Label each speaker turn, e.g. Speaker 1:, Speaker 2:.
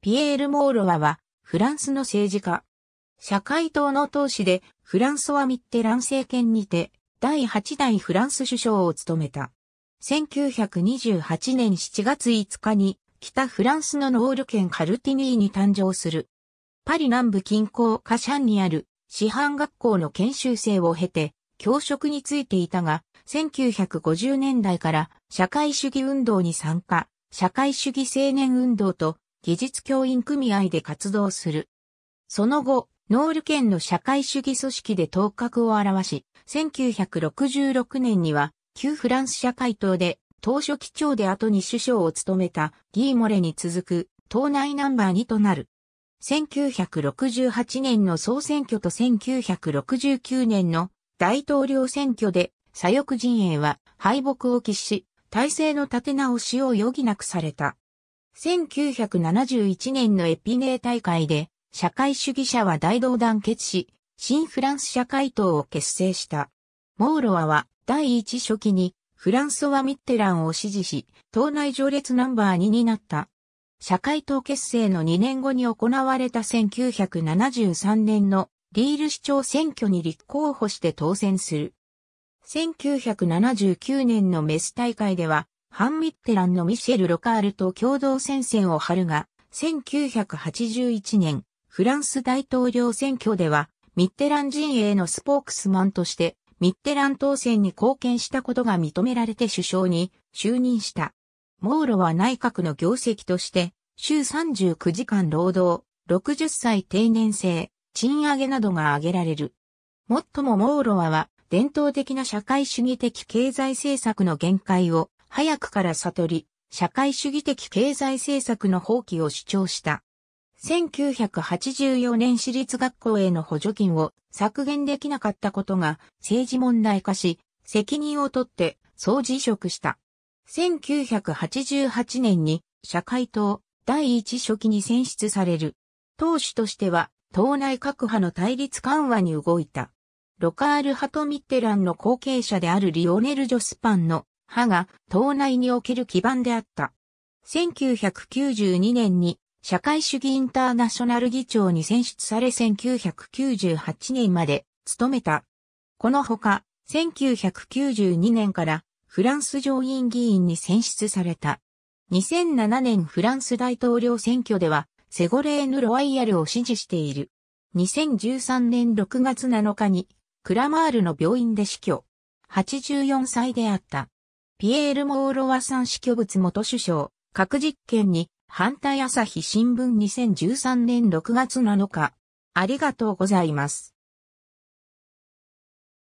Speaker 1: ピエール・モーロワは、フランスの政治家。社会党の党首で、フランソワ・ミッテラン政権にて、第8代フランス首相を務めた。1928年7月5日に、北フランスのノール県カルティニーに誕生する。パリ南部近郊カシャンにある、師範学校の研修生を経て、教職についていたが、1950年代から社会主義運動に参加、社会主義青年運動と技術教員組合で活動する。その後、ノール県の社会主義組織で頭角を表し、1966年には、旧フランス社会党で、当初機長で後に首相を務めたギーモレに続く、党内ナンバー2となる。1968年の総選挙と1969年の大統領選挙で左翼陣営は敗北を喫し、体制の立て直しを余儀なくされた。1971年のエピネー大会で、社会主義者は大同団結し、新フランス社会党を結成した。モーロアは第一初期にフランソワ・ミッテランを支持し、党内序列ナンバー2になった。社会党結成の2年後に行われた1973年のリール市長選挙に立候補して当選する。1979年のメス大会ではハンミッテランのミシェル・ロカールと共同戦線を張るが、1981年、フランス大統領選挙では、ミッテラン陣営のスポークスマンとして、ミッテラン当選に貢献したことが認められて首相に就任した。モーロは内閣の業績として、週39時間労働、60歳定年制、賃上げなどが挙げられる。もっともモーロアは伝統的な社会主義的経済政策の限界を早くから悟り、社会主義的経済政策の放棄を主張した。1984年私立学校への補助金を削減できなかったことが政治問題化し、責任を取って総辞職した。1988年に社会党第一書記に選出される。党首としては党内各派の対立緩和に動いた。ロカール派とミッテランの後継者であるリオネル・ジョスパンの派が党内における基盤であった。1992年に社会主義インターナショナル議長に選出され1998年まで務めた。このほか、1992年からフランス上院議員に選出された。2007年フランス大統領選挙ではセゴレーヌ・ロワイヤルを支持している。2013年6月7日にクラマールの病院で死去。84歳であった。ピエール・モーロワさん死去物元首相、核実験に、反対朝日新聞2013年6月7日。ありがとうございます。